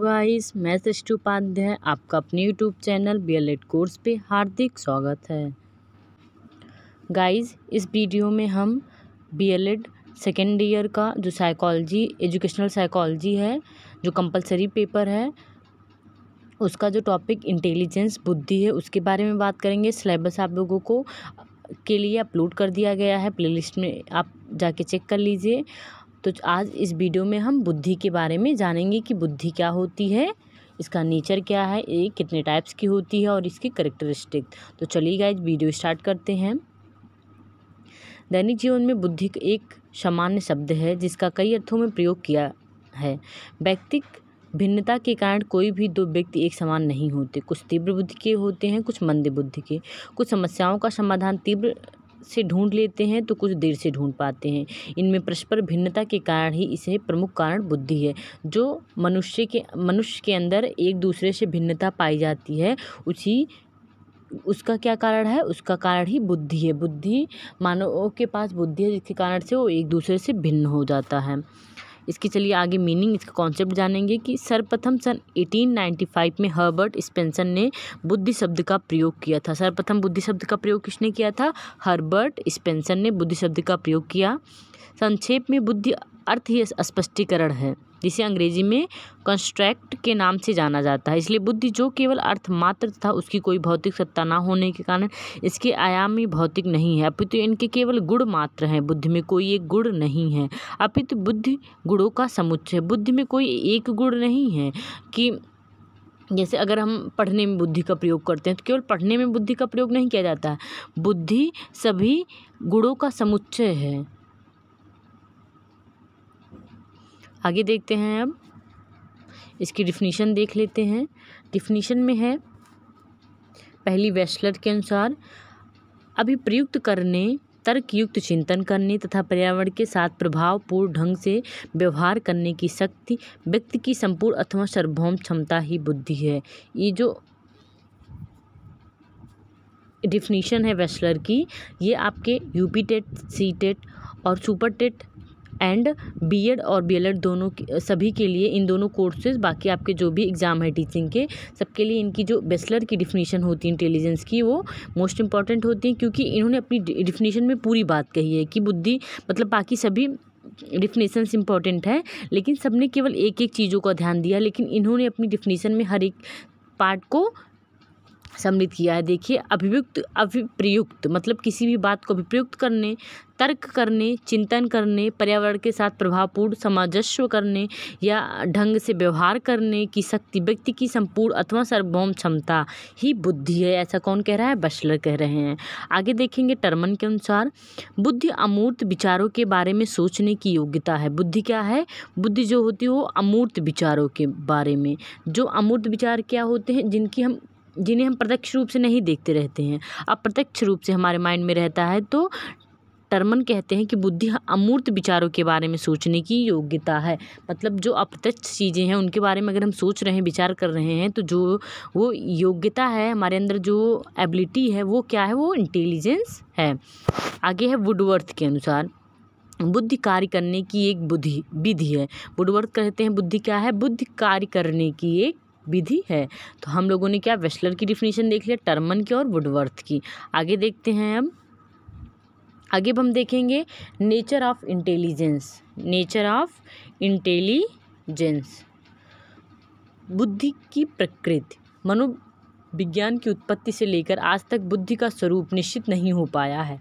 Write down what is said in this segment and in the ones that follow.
guys तो मैं सृष्टि उपाध्याय आपका अपने YouTube channel B L Ed course पे हार्दिक स्वागत है गाइस इस वीडियो में हम B L Ed second year का जो साइकोलॉजी एजुकेशनल साइकोलॉजी है जो कंपलसरी पेपर है उसका जो टॉपिक इंटेलिजेंस बुद्धि है उसके बारे में बात करेंगे सिलेबस आप लोगों को के लिए अपलोड कर दिया गया है प्ले में आप जाके चेक कर लीजिए तो आज इस वीडियो में हम बुद्धि के बारे में जानेंगे कि बुद्धि क्या होती है इसका नेचर क्या है ये कितने टाइप्स की होती है और इसकी करेक्टरिस्टिक तो चलिए गाइज वीडियो स्टार्ट करते हैं दैनिक जीवन में बुद्धि एक सामान्य शब्द है जिसका कई अर्थों में प्रयोग किया है व्यक्तिक भिन्नता के कारण कोई भी दो व्यक्ति एक समान नहीं होते कुछ तीव्र बुद्धि के होते हैं कुछ मंद बुद्धि के कुछ समस्याओं का समाधान तीव्र से ढूंढ लेते हैं तो कुछ देर से ढूंढ पाते हैं इनमें परस्पर भिन्नता के कारण ही इसे प्रमुख कारण बुद्धि है जो मनुष्य के मनुष्य के अंदर एक दूसरे से भिन्नता पाई जाती है उसी उसका क्या कारण है उसका कारण ही बुद्धि है बुद्धि मानवों के पास बुद्धि है जिसके कारण से वो एक दूसरे से भिन्न हो जाता है इसकी चलिए आगे मीनिंग इसका कॉन्सेप्ट जानेंगे कि सर्वप्रथम सन 1895 में हर्बर्ट स्पेंसन ने बुद्धि शब्द का प्रयोग किया था सर्वप्रथम बुद्धि शब्द का प्रयोग किसने किया था हर्बर्ट स्पेंसन ने बुद्धि शब्द का प्रयोग किया संक्षेप में बुद्धि अर्थ ही स्पष्टीकरण है जिसे अंग्रेजी में कंस्ट्रैक्ट के नाम से जाना जाता है इसलिए बुद्धि जो केवल अर्थमात्र तथा उसकी कोई भौतिक सत्ता ना होने के कारण इसके आयाम ही भौतिक नहीं है अपितु तो इनके केवल गुण मात्र हैं बुद्धि में कोई एक गुण नहीं है अपितु तो बुद्धि गुणों का समुच्चय बुद्धि में कोई एक गुण नहीं है कि जैसे अगर हम पढ़ने में बुद्धि का प्रयोग करते हैं तो केवल पढ़ने में बुद्धि का प्रयोग नहीं किया जाता है बुद्धि सभी गुणों का समुच्चय है आगे देखते हैं अब इसकी डिफिनीशन देख लेते हैं डिफिनीशन में है पहली वेस्लर के अनुसार अभिप्रयुक्त करने तर्कयुक्त चिंतन करने तथा पर्यावरण के साथ प्रभावपूर्ण ढंग से व्यवहार करने की शक्ति व्यक्ति की संपूर्ण अथवा सार्वभौम क्षमता ही बुद्धि है ये जो डिफिनीशन है वेस्लर की ये आपके यूपी टेट सी टेट और सुपर टेट एंड बीएड और बीएलएड दोनों सभी के लिए इन दोनों कोर्सेज बाकी आपके जो भी एग्ज़ाम है टीचिंग के सबके लिए इनकी जो बेचलर की डिफिनीशन होती है इंटेलिजेंस की वो मोस्ट इंपॉर्टेंट होती है क्योंकि इन्होंने अपनी डिफिनीशन में पूरी बात कही है कि बुद्धि मतलब बाकी सभी डिफिनेशन इंपॉर्टेंट है लेकिन सबने केवल एक एक चीज़ों का ध्यान दिया लेकिन इन्होंने अपनी डिफिनीशन में हर एक पार्ट को सम्मिलित किया है देखिए अभिव्युक्त अभिप्रयुक्त मतलब किसी भी बात को अभिप्रयुक्त करने तर्क करने चिंतन करने पर्यावरण के साथ प्रभावपूर्ण समाजस्व करने या ढंग से व्यवहार करने की शक्ति व्यक्ति की संपूर्ण अथवा सार्वभौम क्षमता ही बुद्धि है ऐसा कौन कह रहा है बशलर कह रहे हैं आगे देखेंगे टर्मन के अनुसार बुद्धि अमूर्त विचारों के बारे में सोचने की योग्यता है बुद्धि क्या है बुद्धि जो होती है वो अमूर्त विचारों के बारे में जो अमूर्त विचार क्या होते हैं जिनकी हम जिन्हें हम प्रत्यक्ष रूप से नहीं देखते रहते हैं अप्रत्यक्ष रूप से हमारे माइंड में रहता है तो टर्मन कहते हैं कि बुद्धि अमूर्त विचारों के बारे में सोचने की योग्यता है मतलब जो अप्रत्यक्ष चीज़ें हैं उनके बारे में अगर हम सोच रहे हैं विचार कर रहे हैं तो जो वो योग्यता है हमारे अंदर जो एबिलिटी है वो क्या है वो इंटेलिजेंस है आगे है वुडवर्थ के अनुसार बुद्धि कार्य करने की एक बुद्धि विधि है वुडवर्थ कहते हैं बुद्धि क्या है बुद्धि कार्य करने की एक विधि है तो हम लोगों ने क्या वेस्लर की डिफिनीशन देख लिया टर्मन की और वुडवर्थ की आगे देखते हैं अब आगे हम देखेंगे nature of intelligence nature of intelligence बुद्धि की प्रकृति मनोविज्ञान की उत्पत्ति से लेकर आज तक बुद्धि का स्वरूप निश्चित नहीं हो पाया है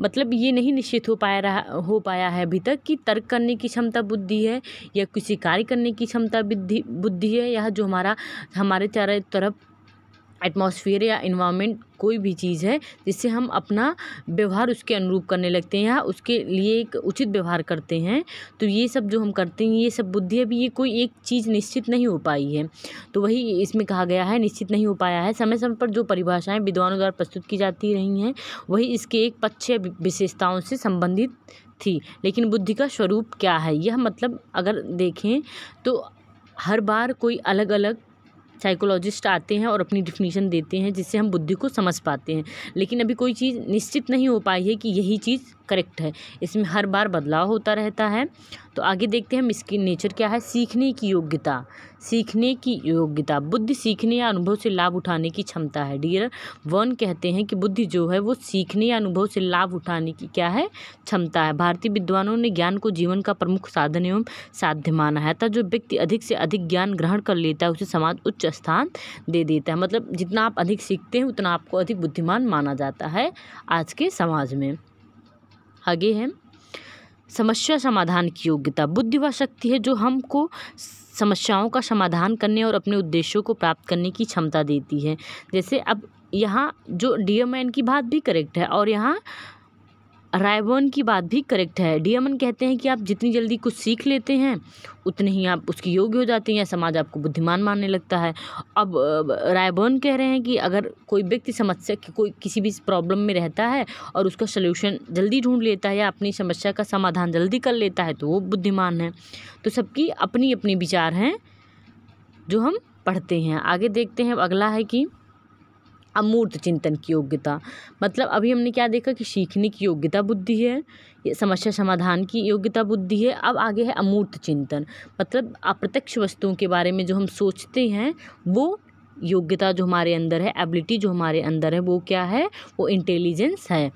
मतलब ये नहीं निश्चित हो पाया रहा हो पाया है अभी तक कि तर्क करने की क्षमता बुद्धि है या किसी कार्य करने की क्षमता बुद्धि बुद्धि है यह जो हमारा हमारे चारों तरफ एटमॉस्फेयर या इन्वामेंट कोई भी चीज़ है जिससे हम अपना व्यवहार उसके अनुरूप करने लगते हैं या उसके लिए एक उचित व्यवहार करते हैं तो ये सब जो हम करते हैं ये सब बुद्धि अभी ये कोई एक चीज़ निश्चित नहीं हो पाई है तो वही इसमें कहा गया है निश्चित नहीं हो पाया है समय समय पर जो परिभाषाएँ विद्वानों द्वारा प्रस्तुत की जाती रही हैं वही इसके एक पक्ष विशेषताओं से संबंधित थी लेकिन बुद्धि का स्वरूप क्या है यह मतलब अगर देखें तो हर बार कोई अलग अलग साइकोलॉजिस्ट आते हैं और अपनी डिफिनीशन देते हैं जिससे हम बुद्धि को समझ पाते हैं लेकिन अभी कोई चीज़ निश्चित नहीं हो पाई है कि यही चीज़ करेक्ट है इसमें हर बार बदलाव होता रहता है तो आगे देखते हैं हम इसकी नेचर क्या है सीखने की योग्यता सीखने की योग्यता बुद्धि सीखने या अनुभव से लाभ उठाने की क्षमता है डियर वन कहते हैं कि बुद्धि जो है वो सीखने या अनुभव से लाभ उठाने की क्या है क्षमता है भारतीय विद्वानों ने ज्ञान को जीवन का प्रमुख साधन एवं साध्य माना है अतः जो व्यक्ति अधिक से अधिक ज्ञान ग्रहण कर लेता है उसे समाज उच्च स्थान दे देता है मतलब जितना आप अधिक सीखते हैं उतना आपको अधिक बुद्धिमान माना जाता है आज के समाज में आगे है समस्या समाधान की योग्यता बुद्धि व शक्ति है जो हमको समस्याओं का समाधान करने और अपने उद्देश्यों को प्राप्त करने की क्षमता देती है जैसे अब यहाँ जो डी की बात भी करेक्ट है और यहाँ रायबन की बात भी करेक्ट है डीएमन कहते हैं कि आप जितनी जल्दी कुछ सीख लेते हैं उतने ही आप उसकी योग्य हो जाते हैं या समाज आपको बुद्धिमान मानने लगता है अब रायबन कह रहे हैं कि अगर कोई व्यक्ति समस्या कि कोई किसी भी प्रॉब्लम में रहता है और उसका सलूशन जल्दी ढूंढ लेता है या अपनी समस्या का समाधान जल्दी कर लेता है तो वो बुद्धिमान है तो सबकी अपनी अपनी विचार हैं जो हम पढ़ते हैं आगे देखते हैं अगला है कि अमूर्त चिंतन की योग्यता मतलब अभी हमने क्या देखा कि सीखने की योग्यता बुद्धि है समस्या समाधान की योग्यता बुद्धि है अब आगे है अमूर्त चिंतन मतलब अप्रत्यक्ष वस्तुओं के बारे में जो हम सोचते हैं वो योग्यता जो हमारे अंदर है एबिलिटी जो हमारे अंदर है वो क्या है वो इंटेलिजेंस है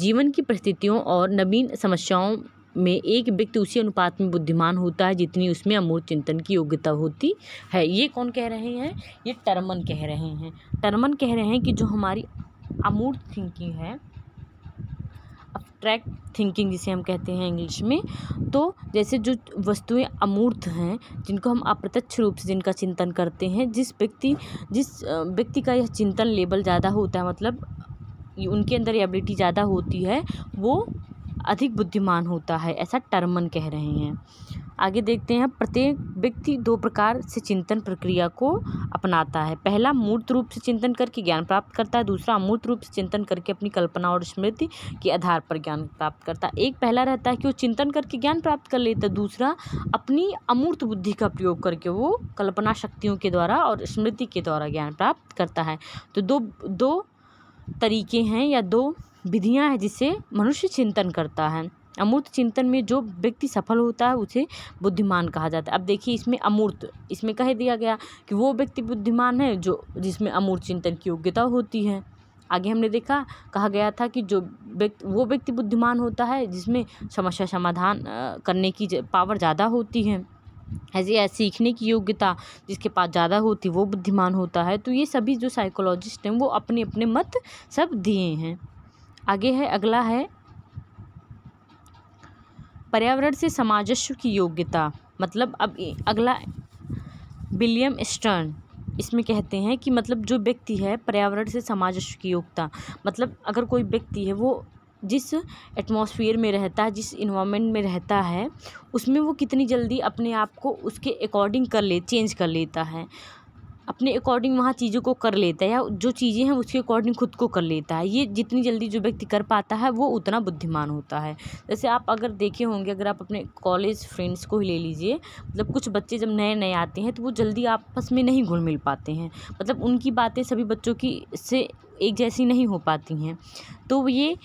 जीवन की परिस्थितियों और नवीन समस्याओं में एक व्यक्ति उसी अनुपात में बुद्धिमान होता है जितनी उसमें अमूर्त चिंतन की योग्यता होती है ये कौन कह रहे हैं ये टर्मन कह रहे हैं टर्मन कह रहे हैं कि जो हमारी अमूर्त थिंकिंग है अब्स्ट्रैक्ट थिंकिंग जिसे हम कहते हैं इंग्लिश में तो जैसे जो वस्तुएं अमूर्त हैं जिनको हम अप्रत्यक्ष रूप से जिनका चिंतन करते हैं जिस व्यक्ति जिस व्यक्ति का यह चिंतन लेवल ज़्यादा होता है मतलब उनके अंदर एबिलिटी ज़्यादा होती है वो अधिक बुद्धिमान होता है ऐसा टर्मन कह रहे हैं आगे देखते हैं प्रत्येक व्यक्ति दो प्रकार से चिंतन प्रक्रिया को अपनाता है पहला मूर्त रूप से चिंतन करके ज्ञान प्राप्त करता है दूसरा अमूर्त रूप से चिंतन करके अपनी कल्पना और स्मृति के आधार पर ज्ञान प्राप्त करता है एक पहला रहता है कि वो चिंतन करके ज्ञान प्राप्त कर लेता है दूसरा अपनी अमूर्त बुद्धि का प्रयोग करके वो कल्पना शक्तियों के द्वारा और स्मृति के द्वारा ज्ञान प्राप्त करता है तो दो दो तरीके हैं या दो विधियाँ हैं जिससे मनुष्य चिंतन करता है अमूर्त चिंतन में जो व्यक्ति सफल होता है उसे बुद्धिमान कहा जाता है अब देखिए इसमें अमूर्त इसमें कह दिया गया कि वो व्यक्ति बुद्धिमान है जो जिसमें अमूर्त चिंतन की योग्यता होती है आगे हमने देखा कहा गया था कि जो व्यक्ति वो व्यक्ति बुद्धिमान होता है जिसमें समस्या समाधान करने की पावर ज़्यादा होती है ऐसे सीखने की योग्यता जिसके पास ज़्यादा होती वो बुद्धिमान होता है तो ये सभी जो साइकोलॉजिस्ट हैं वो अपने अपने मत सब दिए हैं आगे है अगला है पर्यावरण से सामंजस्य की योग्यता मतलब अब अगला विलियम स्टर्न इसमें कहते हैं कि मतलब जो व्यक्ति है पर्यावरण से सामंजस्य की योग्यता मतलब अगर कोई व्यक्ति है वो जिस एटमॉस्फेयर में रहता है जिस इन्वामेंट में रहता है उसमें वो कितनी जल्दी अपने आप को उसके अकॉर्डिंग कर ले चेंज कर लेता है अपने अकॉर्डिंग वहाँ चीज़ों को कर लेता है या जो चीज़ें हैं उसके अकॉर्डिंग खुद को कर लेता है ये जितनी जल्दी जो व्यक्ति कर पाता है वो उतना बुद्धिमान होता है जैसे आप अगर देखे होंगे अगर आप अपने कॉलेज फ्रेंड्स को ही ले लीजिए मतलब कुछ बच्चे जब नए नए आते हैं तो वो जल्दी आपस में नहीं घुल मिल पाते हैं मतलब उनकी बातें सभी बच्चों की से एक जैसी नहीं हो पाती हैं तो ये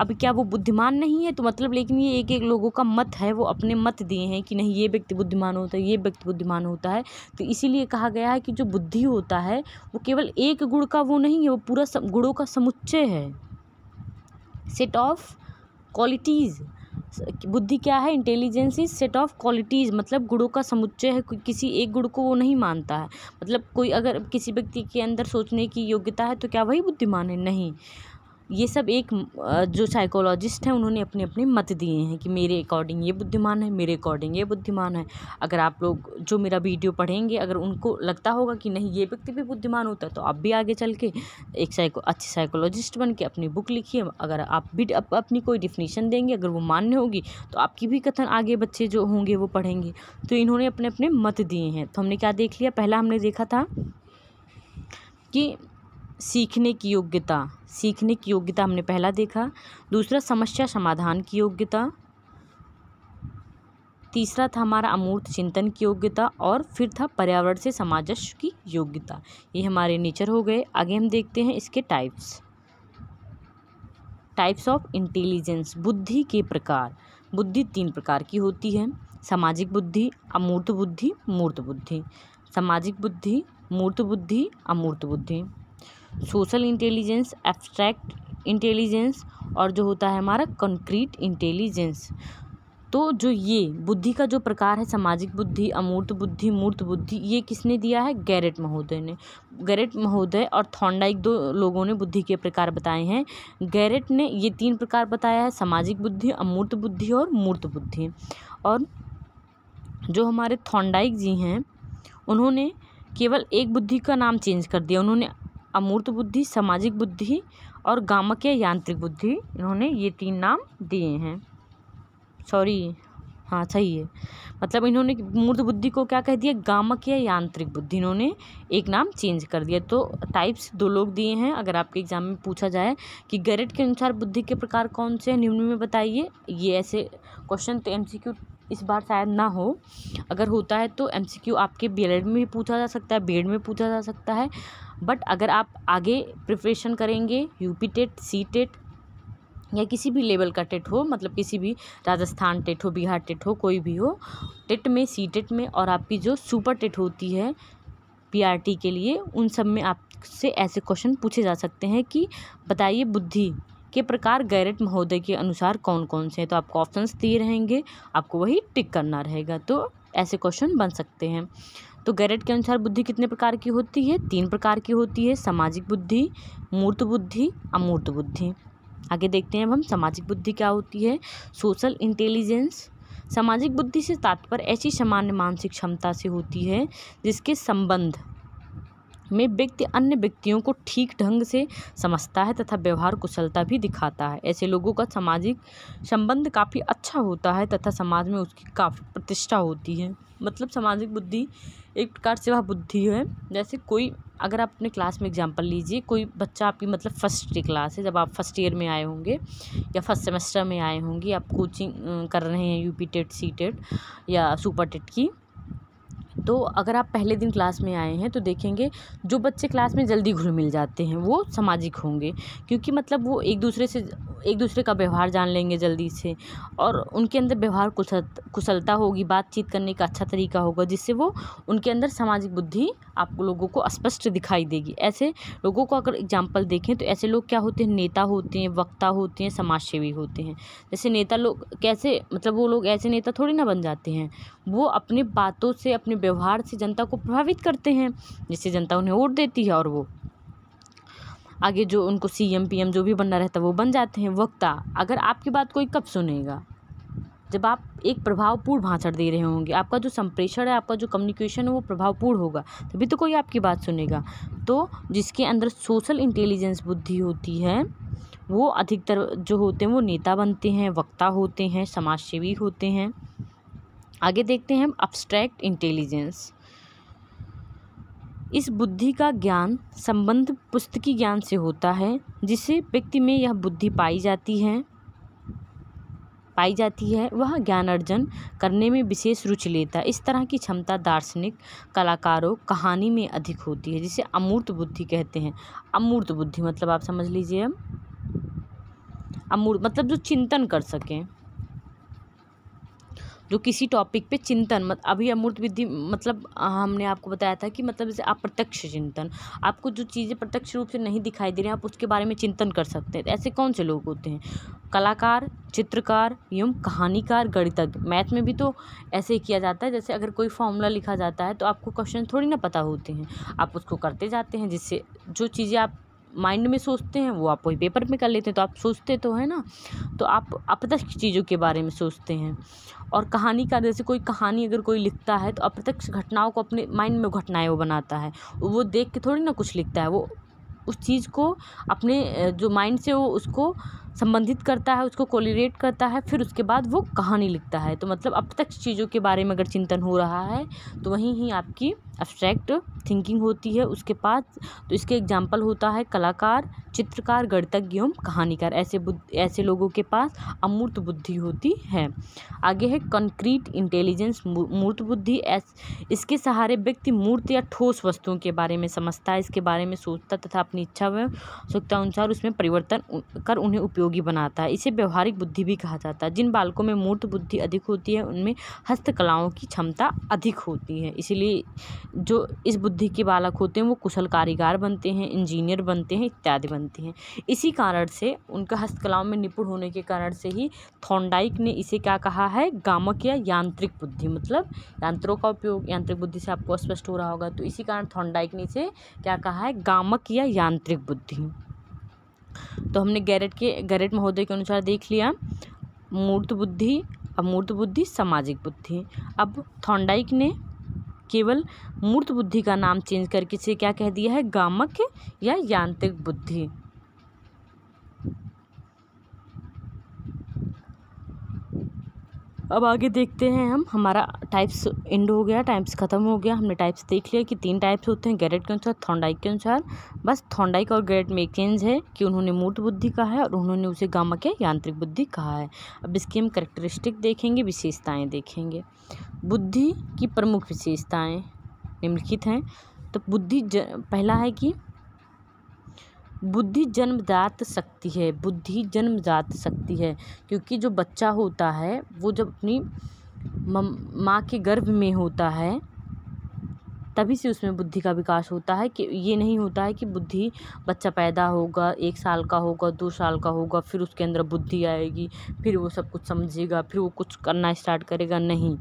अब क्या वो बुद्धिमान नहीं है तो मतलब लेकिन ये एक एक लोगों का मत है वो अपने मत दिए हैं कि नहीं ये व्यक्ति बुद्धिमान होता है ये व्यक्ति बुद्धिमान होता है तो इसीलिए कहा गया है कि जो बुद्धि होता है वो केवल एक गुण का वो नहीं है वो पूरा गुणों का समुच्चय है सेट ऑफ क्वालिटीज़ बुद्धि क्या है intelligence is set of qualities मतलब गुणों का समुच्चय है कोई किसी एक गुण को वो नहीं मानता है मतलब कोई अगर किसी व्यक्ति के अंदर सोचने की योग्यता है तो क्या वही बुद्धिमान है नहीं ये सब एक जो साइकोलॉजिस्ट हैं उन्होंने अपने अपने मत दिए हैं कि मेरे अकॉर्डिंग ये बुद्धिमान है मेरे अकॉर्डिंग ये बुद्धिमान है अगर आप लोग जो मेरा वीडियो पढ़ेंगे अगर उनको लगता होगा कि नहीं ये व्यक्ति भी बुद्धिमान होता है तो आप भी आगे चल के एक साइको अच्छे साइकोलॉजिस्ट बन के अपनी बुक लिखिए अगर आप भी अप, अपनी कोई डिफिनीशन देंगे अगर वो मान्य होगी तो आपकी भी कथन आगे बच्चे जो होंगे वो पढ़ेंगे तो इन्होंने अपने अपने मत दिए हैं तो हमने क्या देख लिया पहला हमने देखा था कि सीखने की योग्यता सीखने की योग्यता हमने पहला देखा दूसरा समस्या समाधान की योग्यता तीसरा था हमारा अमूर्त चिंतन की योग्यता और फिर था पर्यावरण से सामंजस्य की योग्यता ये हमारे नेचर हो गए आगे हम देखते हैं इसके टाइप्स टाइप्स ऑफ इंटेलिजेंस बुद्धि के प्रकार बुद्धि तीन प्रकार की होती है सामाजिक बुद्धि अमूर्त बुद्धि मूर्त बुद्धि सामाजिक बुद्धि मूर्त बुद्धि अमूर्त बुद्धि सोशल इंटेलिजेंस एब्स्ट्रैक्ट इंटेलिजेंस और जो होता है हमारा कंक्रीट इंटेलिजेंस तो जो ये बुद्धि का जो प्रकार है सामाजिक बुद्धि अमूर्त बुद्धि मूर्त बुद्धि ये किसने दिया है गैरेट महोदय ने गैरेट महोदय और थॉन्डाइक दो लोगों ने बुद्धि के प्रकार बताए हैं गैरेट ने ये तीन प्रकार बताया है सामाजिक बुद्धि अमूर्त बुद्धि और मूर्त बुद्धि और जो हमारे थॉन्डाइक जी हैं उन्होंने केवल एक बुद्धि का नाम चेंज कर दिया उन्होंने अमूर्त बुद्धि सामाजिक बुद्धि और गामक या यांत्रिक बुद्धि इन्होंने ये तीन नाम दिए हैं सॉरी हाँ सही है मतलब इन्होंने मूर्त बुद्धि को क्या कह दिया गामक या यांत्रिक बुद्धि इन्होंने एक नाम चेंज कर दिया तो टाइप्स दो लोग दिए हैं अगर आपके एग्जाम में पूछा जाए कि गैरेट के अनुसार बुद्धि के प्रकार कौन से हैं निम्न में बताइए ये ऐसे क्वेश्चन तो एम इस बार शायद ना हो अगर होता है तो एम आपके बी में भी पूछा जा सकता है बीएड में पूछा जा सकता है बट अगर आप आगे प्रिपरेशन करेंगे यूपी टेट सी टेट या किसी भी लेवल का टेट हो मतलब किसी भी राजस्थान टेट हो बिहार टेट हो कोई भी हो टेट में सी टेट में और आपकी जो सुपर टेट होती है पीआरटी के लिए उन सब में आपसे ऐसे क्वेश्चन पूछे जा सकते हैं कि बताइए बुद्धि के प्रकार गैरेट महोदय के अनुसार कौन कौन से हैं तो आपको ऑप्शंस दिए रहेंगे आपको वही टिक करना रहेगा तो ऐसे क्वेश्चन बन सकते हैं तो गैरेट के अनुसार बुद्धि कितने प्रकार की होती है तीन प्रकार की होती है सामाजिक बुद्धि मूर्त बुद्धि अमूर्त बुद्धि आगे देखते हैं अब हम सामाजिक बुद्धि क्या होती है सोशल इंटेलिजेंस सामाजिक बुद्धि से तात्पर्य ऐसी सामान्य मानसिक क्षमता से होती है जिसके संबंध में व्यक्ति अन्य व्यक्तियों को ठीक ढंग से समझता है तथा व्यवहार कुशलता भी दिखाता है ऐसे लोगों का सामाजिक संबंध काफ़ी अच्छा होता है तथा समाज में उसकी काफ़ी प्रतिष्ठा होती है मतलब सामाजिक बुद्धि एक प्रकार से वह बुद्धि है जैसे कोई अगर आप अपने क्लास में एग्जांपल लीजिए कोई बच्चा आपकी मतलब फ़र्स्ट क्लास है जब आप फर्स्ट ईयर में आए होंगे या फर्स्ट सेमेस्टर में आए होंगे आप कोचिंग कर रहे हैं U P TET C TET या सुपर टेट की तो अगर आप पहले दिन क्लास में आए हैं तो देखेंगे जो बच्चे क्लास में जल्दी घुल मिल जाते हैं वो सामाजिक होंगे क्योंकि मतलब वो एक दूसरे से एक दूसरे का व्यवहार जान लेंगे जल्दी से और उनके अंदर व्यवहार कुशल कुशलता होगी बातचीत करने का अच्छा तरीका होगा जिससे वो उनके अंदर सामाजिक बुद्धि आप लोगों को स्पष्ट दिखाई देगी ऐसे लोगों को अगर एग्जाम्पल देखें तो ऐसे लोग क्या होते हैं नेता होते हैं वक्ता होते हैं समाजसेवी होते हैं जैसे नेता लोग कैसे मतलब वो लोग ऐसे नेता थोड़ी ना बन जाते हैं वो अपने बातों से अपने व्यवहार से जनता को प्रभावित करते हैं जिससे जनता उन्हें वोट देती है और वो आगे जो उनको सी एम पी एम जो भी बनना रहता है वो बन जाते हैं वक्ता अगर आपकी बात कोई कब सुनेगा जब आप एक प्रभावपूर्ण भाषण दे रहे होंगे आपका जो संप्रेषण है आपका जो कम्युनिकेशन है वो प्रभावपूर्ण होगा तभी तो कोई आपकी बात सुनेगा तो जिसके अंदर सोशल इंटेलिजेंस बुद्धि होती है वो अधिकतर जो होते हैं वो नेता बनते हैं वक्ता होते हैं समाजसेवी होते हैं आगे देखते हैं हम अब्स्ट्रैक्ट इंटेलिजेंस इस बुद्धि का ज्ञान संबंध पुस्तकी ज्ञान से होता है जिसे व्यक्ति में यह बुद्धि पाई जाती है पाई जाती है वह ज्ञान अर्जन करने में विशेष रुचि लेता है इस तरह की क्षमता दार्शनिक कलाकारों कहानी में अधिक होती है जिसे अमूर्त बुद्धि कहते हैं अमूर्त बुद्धि मतलब आप समझ लीजिए अब अमूर्त मतलब जो चिंतन कर सकें जो किसी टॉपिक पे चिंतन मत अभी अमूर्त विधि मतलब हमने आपको बताया था कि मतलब जैसे अप्रत्यक्ष चिंतन आपको जो चीज़ें प्रत्यक्ष रूप से नहीं दिखाई दे रही आप उसके बारे में चिंतन कर सकते हैं ऐसे कौन से लोग होते हैं कलाकार चित्रकार एवं कहानीकार गणितज्ञ मैथ में भी तो ऐसे ही किया जाता है जैसे अगर कोई फॉर्मूला लिखा जाता है तो आपको क्वेश्चन थोड़ी ना पता होते हैं आप उसको करते जाते हैं जिससे जो चीज़ें आप माइंड में सोचते हैं वो आप वही पेपर में कर लेते हैं तो आप सोचते तो है ना तो आप अप्रत्यक्ष चीज़ों के बारे में सोचते हैं और कहानी का जैसे कोई कहानी अगर कोई लिखता है तो अप्रत्यक्ष घटनाओं को अपने माइंड में घटनाएं वो बनाता है वो देख के थोड़ी ना कुछ लिखता है वो उस चीज़ को अपने जो माइंड से वो उसको संबंधित करता है उसको कोलिरेट करता है फिर उसके बाद वो कहानी लिखता है तो मतलब अप्रत्यक्ष चीज़ों के बारे में अगर चिंतन हो रहा है तो वहीं ही आपकी एब्स्ट्रैक्ट थिंकिंग होती है उसके पास तो इसके एग्जाम्पल होता है कलाकार चित्रकार गणितज्ञ एवं कहानीकार ऐसे ऐसे लोगों के पास अमूर्त बुद्धि होती है आगे है कंक्रीट इंटेलिजेंस मूर्त बुद्धि इसके सहारे व्यक्ति मूर्त या ठोस वस्तुओं के बारे में समझता है इसके बारे में सोचता तथा अपनी इच्छा व अनुसार उसमें परिवर्तन कर उन्हें उपयोगी बनाता है इसे व्यवहारिक बुद्धि भी कहा जाता है जिन बालकों में मूर्त बुद्धि अधिक होती है उनमें हस्तकलाओं की क्षमता अधिक होती है इसीलिए जो इस बुद्धि के बालक होते हैं वो कुशल कारीगर बनते हैं इंजीनियर बनते हैं इत्यादि बनते हैं इसी कारण से उनका हस्तकलाओं में निपुण होने के कारण से ही थॉन्डाइक ने इसे क्या कहा है गामक या यांत्रिक बुद्धि मतलब यंत्रों का उपयोग यांत्रिक बुद्धि से आपको स्पष्ट हो रहा होगा तो इसी कारण थॉन्डाइक ने इसे क्या कहा है गामक या यांत्रिक बुद्धि तो हमने गैरेट के गैरेट महोदय के अनुसार देख लिया मूर्त बुद्धि अमूर्त बुद्धि सामाजिक बुद्धि अब थॉन्डाइक ने केवल मूर्त बुद्धि का नाम चेंज करके इसे क्या कह दिया है गामक या यांत्रिक बुद्धि अब आगे देखते हैं हम हमारा टाइप्स एंड हो गया टाइप्स ख़त्म हो गया हमने टाइप्स देख लिया कि तीन टाइप्स होते हैं गैरेट के अनुसार थॉन्डाइक के अनुसार बस थॉन्डाइक और गैरेट में चेंज है कि उन्होंने मूर्त बुद्धि कहा है और उन्होंने उसे गामक के यांत्रिक बुद्धि कहा है अब इसकी हम करेक्टरिस्टिक देखेंगे विशेषताएँ देखेंगे बुद्धि की प्रमुख विशेषताएं निम्नलिखित हैं तो बुद्धि ज पहला है कि बुद्धि जन्मजात शक्ति है बुद्धि जन्मजात शक्ति है क्योंकि जो बच्चा होता है वो जब अपनी माँ के गर्भ में होता है तभी से उसमें बुद्धि का विकास होता है कि ये नहीं होता है कि बुद्धि बच्चा पैदा होगा एक साल का होगा दो साल का होगा फिर उसके अंदर बुद्धि आएगी फिर वो सब कुछ समझेगा फिर वो कुछ करना स्टार्ट करेगा नहीं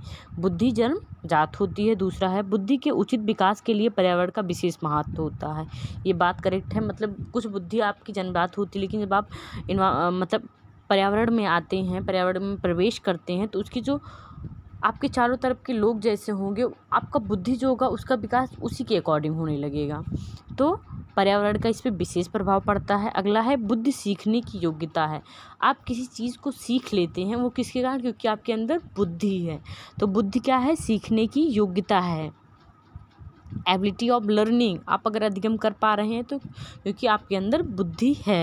बुद्धि जन्म जात होती है दूसरा है बुद्धि के उचित विकास के लिए पर्यावरण का विशेष महत्व होता है ये बात करेक्ट है मतलब कुछ बुद्धि आपकी जन्मजात होती है लेकिन जब आप मतलब पर्यावरण में आते हैं पर्यावरण में प्रवेश करते हैं तो उसकी जो आपके चारों तरफ के लोग जैसे होंगे आपका बुद्धि जो होगा उसका विकास उसी के अकॉर्डिंग होने लगेगा तो पर्यावरण का इस पर विशेष प्रभाव पड़ता है अगला है बुद्धि सीखने की योग्यता है आप किसी चीज़ को सीख लेते हैं वो किसके कारण क्योंकि आपके अंदर बुद्धि है तो बुद्धि क्या है सीखने की योग्यता है एबिलिटी ऑफ लर्निंग आप अगर अधिगम कर पा रहे हैं तो क्योंकि आपके अंदर बुद्धि है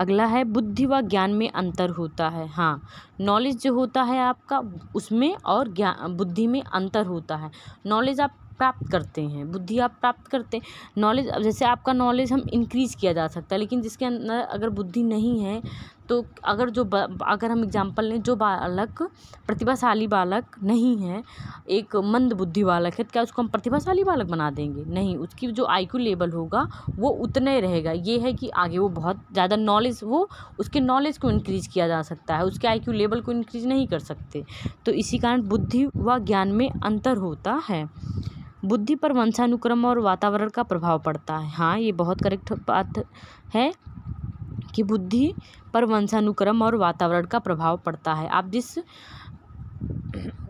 अगला है बुद्धि व ज्ञान में अंतर होता है हाँ नॉलेज जो होता है आपका उसमें और ज्ञान बुद्धि में अंतर होता है नॉलेज आप प्राप्त करते हैं बुद्धि आप प्राप्त करते हैं नॉलेज जैसे आपका नॉलेज हम इंक्रीज़ किया जा सकता है लेकिन जिसके अंदर अगर बुद्धि नहीं है तो अगर जो अगर हम एग्जाम्पल लें जो बालक प्रतिभाशाली बालक नहीं है एक मंद बुद्धि बालक है तो क्या उसको हम प्रतिभाशाली बालक बना देंगे नहीं उसकी जो आई क्यू लेवल होगा वो उतना ही रहेगा ये है कि आगे वो बहुत ज़्यादा नॉलेज वो उसके नॉलेज को इंक्रीज़ किया जा सकता है उसके आई क्यू लेवल को इंक्रीज़ नहीं कर सकते तो इसी कारण बुद्धि व ज्ञान में अंतर होता है बुद्धि पर वंशानुक्रम और वातावरण का प्रभाव पड़ता है हाँ ये बहुत करेक्ट बात है कि बुद्धि पर वंशानुक्रम और वातावरण का प्रभाव पड़ता है आप जिस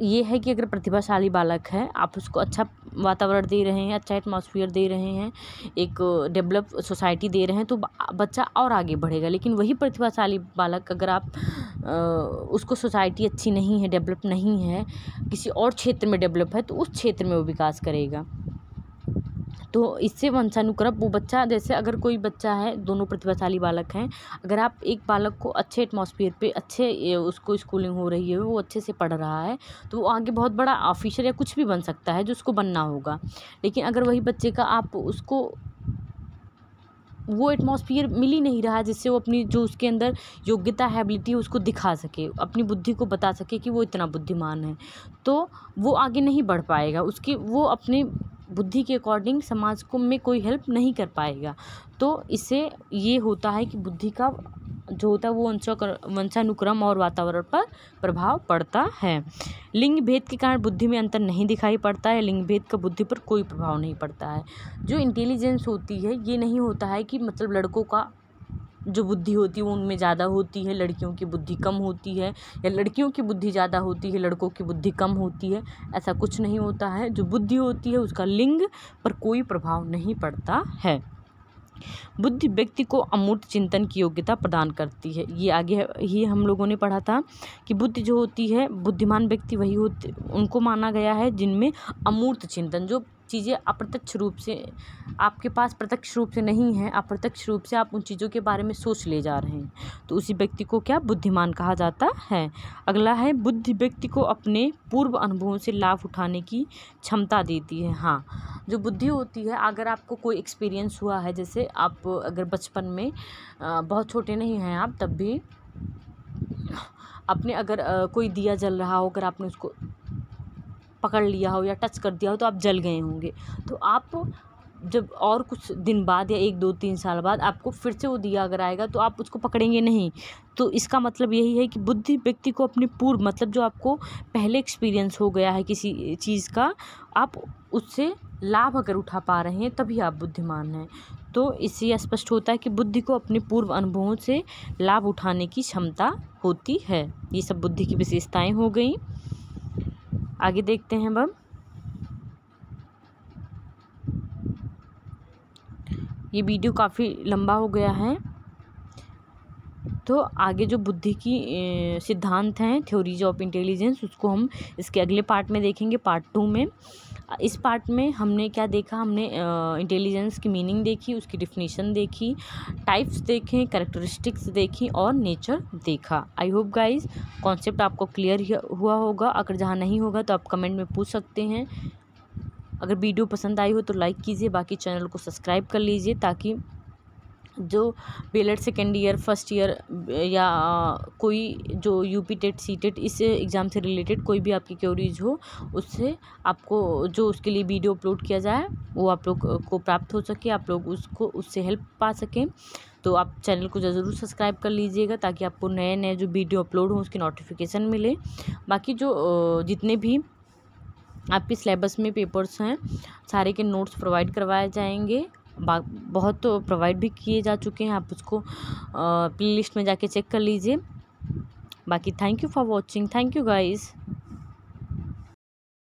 ये है कि अगर प्रतिभाशाली बालक है आप उसको अच्छा वातावरण दे रहे हैं अच्छा एटमॉस्फेयर दे रहे हैं एक डेवलप सोसाइटी दे रहे हैं तो बच्चा और आगे बढ़ेगा लेकिन वही प्रतिभाशाली बालक अगर आप आ, उसको सोसाइटी अच्छी नहीं है डेवलप नहीं है किसी और क्षेत्र में डेवलप है तो उस क्षेत्र में वो विकास करेगा तो इससे वंशानुक्रम वो बच्चा जैसे अगर कोई बच्चा है दोनों प्रतिभाशाली बालक हैं अगर आप एक बालक को अच्छे एटमोसफियर पे अच्छे उसको स्कूलिंग हो रही है वो अच्छे से पढ़ रहा है तो वो आगे बहुत बड़ा ऑफिसर या कुछ भी बन सकता है जो उसको बनना होगा लेकिन अगर वही बच्चे का आप उसको वो एटमॉस्फियर मिल ही नहीं रहा जिससे वो अपनी जो उसके अंदर योग्यता है एबिलिटी है उसको दिखा सके अपनी बुद्धि को बता सके कि वो इतना बुद्धिमान है तो वो आगे नहीं बढ़ पाएगा उसकी वो अपने बुद्धि के अकॉर्डिंग समाज को में कोई हेल्प नहीं कर पाएगा तो इससे ये होता है कि बुद्धि का जो होता है वो वंशानुक्रम और वातावरण पर प्रभाव पड़ता है लिंग भेद के कारण बुद्धि में अंतर नहीं दिखाई पड़ता है लिंग भेद का बुद्धि पर कोई प्रभाव नहीं पड़ता है जो इंटेलिजेंस होती है ये नहीं होता है कि मतलब लड़कों का जो बुद्धि होती है वो उनमें ज़्यादा होती है लड़कियों की बुद्धि कम होती है या लड़कियों की बुद्धि ज़्यादा होती है लड़कों की बुद्धि कम होती है ऐसा कुछ नहीं होता है जो बुद्धि होती है उसका लिंग पर कोई प्रभाव नहीं पड़ता है बुद्धि व्यक्ति को अमूर्त चिंतन की योग्यता प्रदान करती है ये आगे ही हम लोगों ने पढ़ा था कि बुद्धि जो होती है बुद्धिमान व्यक्ति वही होते उनको माना गया है जिनमें अमूर्त चिंतन जो चीज़ें अप्रत्यक्ष रूप से आपके पास प्रत्यक्ष रूप से नहीं है अप्रत्यक्ष रूप से आप उन चीज़ों के बारे में सोच ले जा रहे हैं तो उसी व्यक्ति को क्या बुद्धिमान कहा जाता है अगला है बुद्धि व्यक्ति को अपने पूर्व अनुभवों से लाभ उठाने की क्षमता देती है हाँ जो बुद्धि होती है अगर आपको कोई एक्सपीरियंस हुआ है जैसे आप अगर बचपन में बहुत छोटे नहीं हैं आप तब भी अपने अगर कोई दिया जल रहा हो अगर आपने उसको पकड़ लिया हो या टच कर दिया हो तो आप जल गए होंगे तो आप जब और कुछ दिन बाद या एक दो तीन साल बाद आपको फिर से वो दिया अगर आएगा तो आप उसको पकड़ेंगे नहीं तो इसका मतलब यही है कि बुद्धि व्यक्ति को अपने पूर्व मतलब जो आपको पहले एक्सपीरियंस हो गया है किसी चीज़ का आप उससे लाभ अगर उठा पा रहे हैं तभी आप बुद्धिमान हैं तो इससे स्पष्ट होता है कि बुद्धि को अपने पूर्व अनुभवों से लाभ उठाने की क्षमता होती है ये सब बुद्धि की विशेषताएँ हो गई आगे देखते हैं हम ये वीडियो काफ़ी लंबा हो गया है तो आगे जो बुद्धि की सिद्धांत हैं थ्योरीज ऑफ इंटेलिजेंस उसको हम इसके अगले पार्ट में देखेंगे पार्ट टू में इस पार्ट में हमने क्या देखा हमने इंटेलिजेंस की मीनिंग देखी उसकी डिफिनेशन देखी टाइप्स देखे करेक्टरिस्टिक्स देखी और नेचर देखा आई होप गाइज कॉन्सेप्ट आपको क्लियर हुआ होगा अगर जहाँ नहीं होगा तो आप कमेंट में पूछ सकते हैं अगर वीडियो पसंद आई हो तो लाइक कीजिए बाकी चैनल को सब्सक्राइब कर लीजिए ताकि जो B Ed second year first year या कोई जो U P TET C TET इस एग्ज़ाम से रिलेटेड कोई भी आपकी क्योरीज हो उससे आपको जो उसके लिए वीडियो अपलोड किया जाए वो आप लोग को प्राप्त हो सके आप लोग उसको उससे हेल्प पा सकें तो आप चैनल को ज़रूर सब्सक्राइब कर लीजिएगा ताकि आपको नए नए जो वीडियो अपलोड हों उसकी नोटिफिकेशन मिले बाकी जो जितने भी आपके सिलेबस में पेपर्स हैं सारे के नोट्स प्रोवाइड करवाए जाएंगे बहुत तो प्रोवाइड भी किए जा चुके हैं आप उसको प्ले लिस्ट में जाके चेक कर लीजिए बाकी thank you for watching thank you guys